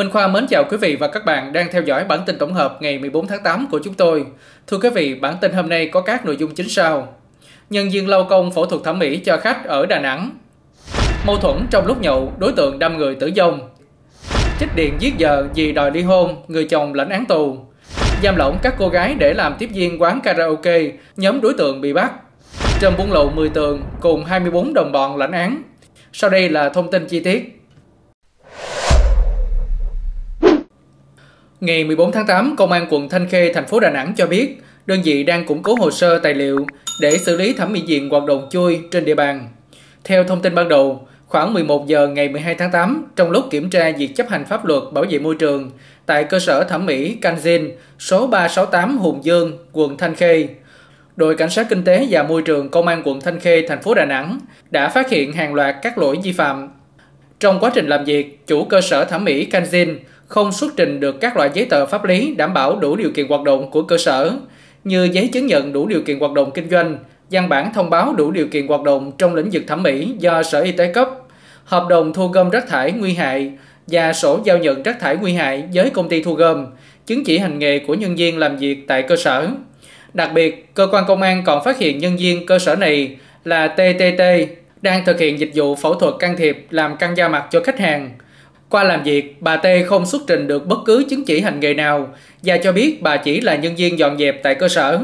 Minh Khoa mến chào quý vị và các bạn đang theo dõi bản tin tổng hợp ngày 14 tháng 8 của chúng tôi. Thưa quý vị, bản tin hôm nay có các nội dung chính sau. Nhân viên lao công phẫu thuật thẩm mỹ cho khách ở Đà Nẵng. Mâu thuẫn trong lúc nhậu, đối tượng đâm người tử vong. Chích điện giết vợ vì đòi ly hôn, người chồng lãnh án tù. Giam lỏng các cô gái để làm tiếp viên quán karaoke, nhóm đối tượng bị bắt. Trần buôn lậu 10 tường cùng 24 đồng bọn lãnh án. Sau đây là thông tin chi tiết. Ngày 14 tháng 8, Công an quận Thanh Khê, thành phố Đà Nẵng cho biết, đơn vị đang củng cố hồ sơ tài liệu để xử lý thẩm mỹ viện hoạt động chui trên địa bàn. Theo thông tin ban đầu, khoảng 11 giờ ngày 12 tháng 8, trong lúc kiểm tra việc chấp hành pháp luật bảo vệ môi trường tại cơ sở thẩm mỹ Canjin số 368 Hùng Dương, quận Thanh Khê, đội cảnh sát kinh tế và môi trường công an quận Thanh Khê, thành phố Đà Nẵng đã phát hiện hàng loạt các lỗi vi phạm. Trong quá trình làm việc, chủ cơ sở thẩm mỹ Canjin không xuất trình được các loại giấy tờ pháp lý đảm bảo đủ điều kiện hoạt động của cơ sở như giấy chứng nhận đủ điều kiện hoạt động kinh doanh, văn bản thông báo đủ điều kiện hoạt động trong lĩnh vực thẩm mỹ do Sở Y tế cấp, hợp đồng thu gom rác thải nguy hại và sổ giao nhận rác thải nguy hại với công ty thu gom, chứng chỉ hành nghề của nhân viên làm việc tại cơ sở. Đặc biệt, cơ quan công an còn phát hiện nhân viên cơ sở này là TTT đang thực hiện dịch vụ phẫu thuật can thiệp làm căng da mặt cho khách hàng – qua làm việc, bà T không xuất trình được bất cứ chứng chỉ hành nghề nào và cho biết bà chỉ là nhân viên dọn dẹp tại cơ sở.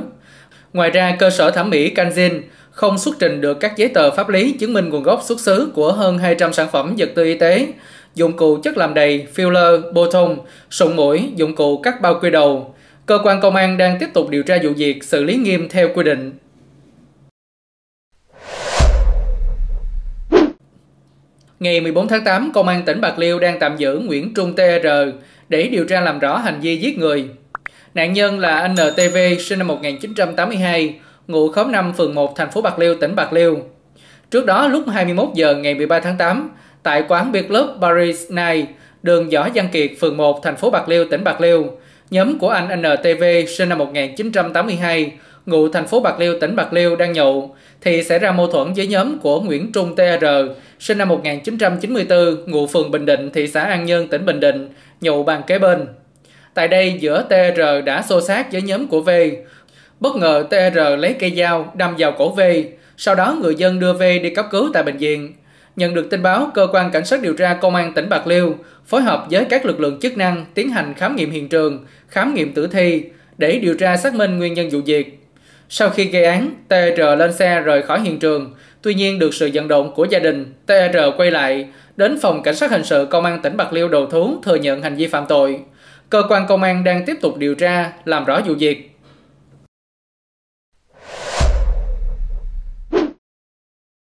Ngoài ra, cơ sở thẩm mỹ Kanjin không xuất trình được các giấy tờ pháp lý chứng minh nguồn gốc xuất xứ của hơn 200 sản phẩm vật tư y tế, dụng cụ chất làm đầy, filler, boton, sụn mũi, dụng cụ cắt bao quy đầu. Cơ quan công an đang tiếp tục điều tra vụ việc, xử lý nghiêm theo quy định. Ngày 14 tháng 8, Công an tỉnh Bạc Liêu đang tạm giữ Nguyễn Trung TR để điều tra làm rõ hành vi giết người. Nạn nhân là NTV sinh năm 1982, ngụ khóm 5 phường 1 thành phố Bạc Liêu, tỉnh Bạc Liêu. Trước đó lúc 21 giờ ngày 13 tháng 8, tại quán Beer Club Paris Night, đường Võ Văn Kiệt, phường 1, thành phố Bạc Liêu, tỉnh Bạc Liêu, nhóm của anh NTV sinh năm 1982, ngụ thành phố Bạc Liêu, tỉnh Bạc Liêu đang nhậu thì xảy ra mâu thuẫn với nhóm của Nguyễn Trung TR, sinh năm 1994, ngụ phường Bình Định, thị xã An Nhơn, tỉnh Bình Định, nhậu bàn kế bên. Tại đây giữa TR đã xô xát với nhóm của V. Bất ngờ TR lấy cây dao đâm vào cổ V, sau đó người dân đưa V đi cấp cứu tại bệnh viện. Nhận được tin báo, cơ quan cảnh sát điều tra công an tỉnh Bạc Liêu phối hợp với các lực lượng chức năng tiến hành khám nghiệm hiện trường, khám nghiệm tử thi để điều tra xác minh nguyên nhân vụ việc. Sau khi gây án, TR lên xe rời khỏi hiện trường. Tuy nhiên được sự vận động của gia đình, TR quay lại, đến phòng cảnh sát hình sự công an tỉnh Bạc Liêu đầu thú thừa nhận hành vi phạm tội. Cơ quan công an đang tiếp tục điều tra, làm rõ vụ việc.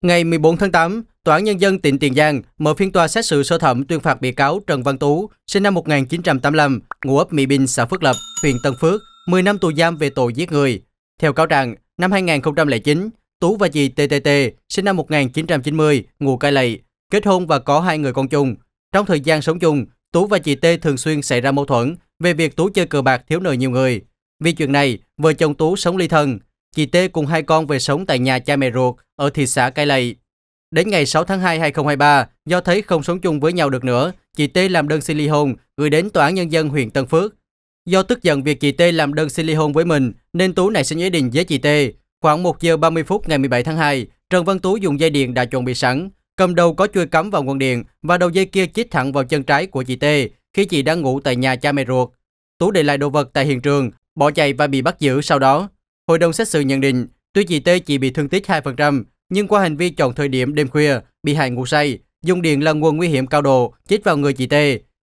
Ngày 14 tháng 8, Tòa án Nhân dân tỉnh Tiền Giang mở phiên tòa xét xử sơ thẩm tuyên phạt bị cáo Trần Văn Tú, sinh năm 1985, ngụ ấp Mỹ Bình, xã Phước Lập, huyện Tân Phước, 10 năm tù giam về tội giết người, theo cáo trạng, năm 2009, Tú và dì TTT, sinh năm 1990, ngụ Cai Lậy, kết hôn và có hai người con chung. Trong thời gian sống chung, Tú và chị T thường xuyên xảy ra mâu thuẫn về việc Tú chơi cờ bạc thiếu nợ nhiều người. Vì chuyện này, vợ chồng Tú sống ly thân. Chị T cùng hai con về sống tại nhà cha mẹ ruột ở thị xã Cai Lậy. Đến ngày 6 tháng 2 2023, do thấy không sống chung với nhau được nữa, chị T làm đơn xin ly hôn gửi đến Tòa án Nhân dân huyện Tân Phước Do tức giận việc chị T làm đơn xin ly hôn với mình, nên Tú này xin ý định với chị T. Khoảng 1 giờ 30 phút ngày 17 tháng 2, Trần Văn Tú dùng dây điện đã chuẩn bị sẵn, cầm đầu có chui cắm vào nguồn điện và đầu dây kia chích thẳng vào chân trái của chị T khi chị đang ngủ tại nhà cha mẹ ruột. Tú để lại đồ vật tại hiện trường, bỏ chạy và bị bắt giữ sau đó. Hội đồng xét xử nhận định, tuy chị T chỉ bị thương tích 2%, nhưng qua hành vi chọn thời điểm đêm khuya, bị hại ngủ say, dùng điện là nguồn nguy hiểm cao độ, chích vào người chị T.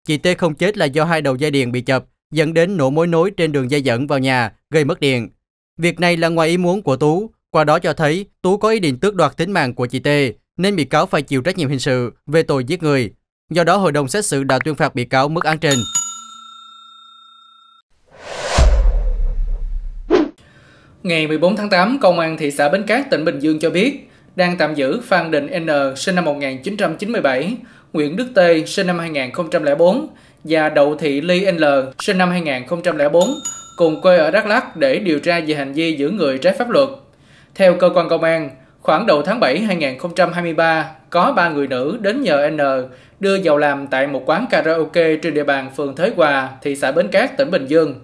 Chị T không chết là do hai đầu dây điện bị chập, dẫn đến nổ mối nối trên đường dây dẫn vào nhà, gây mất điện. Việc này là ngoài ý muốn của Tú, qua đó cho thấy Tú có ý định tước đoạt tính mạng của chị T, nên bị cáo phải chịu trách nhiệm hình sự về tội giết người. Do đó hội đồng xét xử đã tuyên phạt bị cáo mức án trên. Ngày 14 tháng 8, Công an thị xã Bến Cát, tỉnh Bình Dương cho biết đang tạm giữ Phan Định N, sinh năm 1997, Nguyễn Đức Tê sinh năm 2004 và Đậu Thị Ly N sinh năm 2004 cùng quê ở Đắk Lắk để điều tra về hành vi giữ người trái pháp luật. Theo cơ quan công an, khoảng đầu tháng 7 2023, có ba người nữ đến nhờ N đưa vào làm tại một quán karaoke trên địa bàn phường Thới Hòa, thị xã Bến Cát, tỉnh Bình Dương.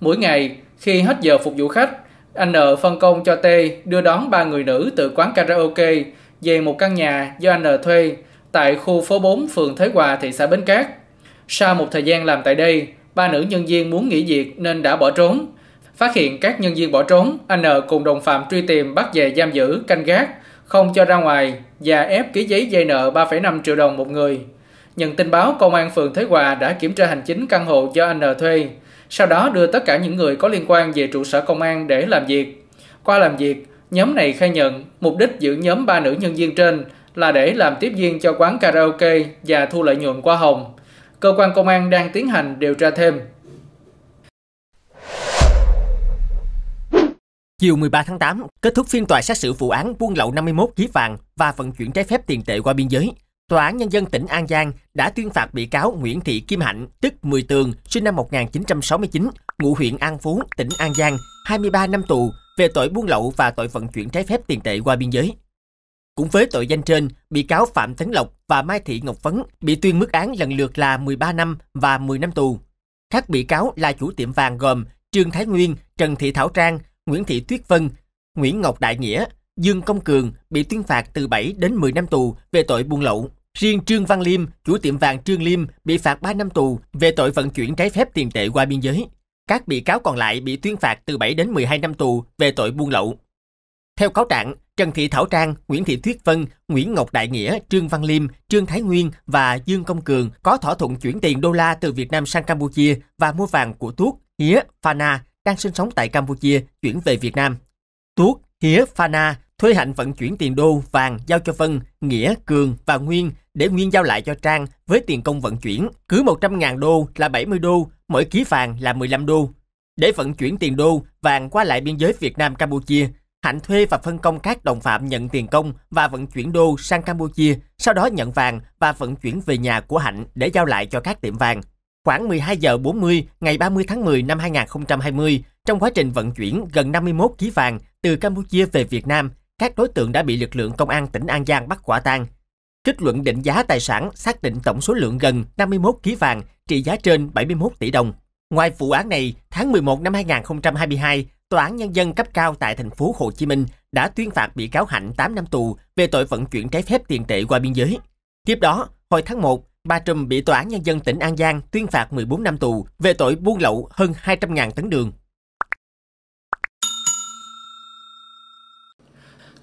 Mỗi ngày, khi hết giờ phục vụ khách, anh N phân công cho T đưa đón ba người nữ từ quán karaoke về một căn nhà do N thuê tại khu phố 4 phường Thới Hòa, thị xã Bến Cát. Sau một thời gian làm tại đây, ba nữ nhân viên muốn nghỉ việc nên đã bỏ trốn. Phát hiện các nhân viên bỏ trốn, anh N cùng đồng phạm truy tìm bắt về giam giữ, canh gác, không cho ra ngoài và ép ký giấy dây nợ 3,5 triệu đồng một người. Nhận tin báo, công an phường Thới Hòa đã kiểm tra hành chính căn hộ cho anh N thuê, sau đó đưa tất cả những người có liên quan về trụ sở công an để làm việc. Qua làm việc, nhóm này khai nhận mục đích giữ nhóm ba nữ nhân viên trên là để làm tiếp viên cho quán karaoke và thu lợi nhuận qua hồng. Cơ quan công an đang tiến hành điều tra thêm. Chiều 13 tháng 8, kết thúc phiên tòa xét xử vụ án buôn lậu 51 kg vàng và vận chuyển trái phép tiền tệ qua biên giới. Tòa án Nhân dân tỉnh An Giang đã tuyên phạt bị cáo Nguyễn Thị Kim Hạnh, tức 10 tường, sinh năm 1969, ngụ huyện An Phú, tỉnh An Giang, 23 năm tù về tội buôn lậu và tội vận chuyển trái phép tiền tệ qua biên giới. Cũng với tội danh trên, bị cáo Phạm Tấn Lộc và Mai Thị Ngọc Phấn bị tuyên mức án lần lượt là 13 năm và 10 năm tù. Các bị cáo là chủ tiệm vàng gồm Trương Thái Nguyên, Trần Thị Thảo Trang, Nguyễn Thị Tuyết Vân, Nguyễn Ngọc Đại Nghĩa, Dương Công Cường bị tuyên phạt từ 7 đến 10 năm tù về tội buôn lậu. Riêng Trương Văn Liêm, chủ tiệm vàng Trương Liêm bị phạt 3 năm tù về tội vận chuyển trái phép tiền tệ qua biên giới. Các bị cáo còn lại bị tuyên phạt từ 7 đến 12 năm tù về tội buôn lậu. Theo cáo trạng, Trần Thị Thảo Trang, Nguyễn Thị Thuyết Vân, Nguyễn Ngọc Đại Nghĩa, Trương Văn Liêm, Trương Thái Nguyên và Dương Công Cường có thỏa thuận chuyển tiền đô la từ Việt Nam sang Campuchia và mua vàng của Tuốt, Hía, Phana đang sinh sống tại Campuchia chuyển về Việt Nam. Tuốt, Hía, Phana thuê Hạnh vận chuyển tiền đô vàng giao cho Vân, Nghĩa, Cường và Nguyên để Nguyên giao lại cho Trang với tiền công vận chuyển. Cứ 100.000 đô là 70 đô, mỗi ký vàng là 15 đô. Để vận chuyển tiền đô vàng qua lại biên giới Việt Nam Campuchia, Hạnh thuê và phân công các đồng phạm nhận tiền công và vận chuyển đô sang Campuchia, sau đó nhận vàng và vận chuyển về nhà của Hạnh để giao lại cho các tiệm vàng. Khoảng 12 giờ 40 ngày 30 tháng 10 năm 2020, trong quá trình vận chuyển gần 51 kg vàng từ Campuchia về Việt Nam, các đối tượng đã bị lực lượng công an tỉnh An Giang bắt quả tang. Kết luận định giá tài sản xác định tổng số lượng gần 51 kg vàng trị giá trên 71 tỷ đồng. Ngoài vụ án này, tháng 11 năm 2022, Tòa án Nhân dân cấp cao tại thành phố Hồ Chí Minh đã tuyên phạt bị cáo Hạnh 8 năm tù về tội vận chuyển trái phép tiền tệ qua biên giới. Tiếp đó, hồi tháng 1, bà Trùm bị Tòa án Nhân dân tỉnh An Giang tuyên phạt 14 năm tù về tội buôn lậu hơn 200.000 tấn đường.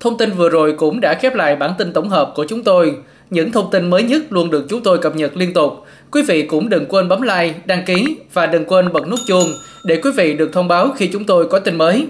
Thông tin vừa rồi cũng đã khép lại bản tin tổng hợp của chúng tôi. Những thông tin mới nhất luôn được chúng tôi cập nhật liên tục. Quý vị cũng đừng quên bấm like, đăng ký và đừng quên bật nút chuông để quý vị được thông báo khi chúng tôi có tin mới.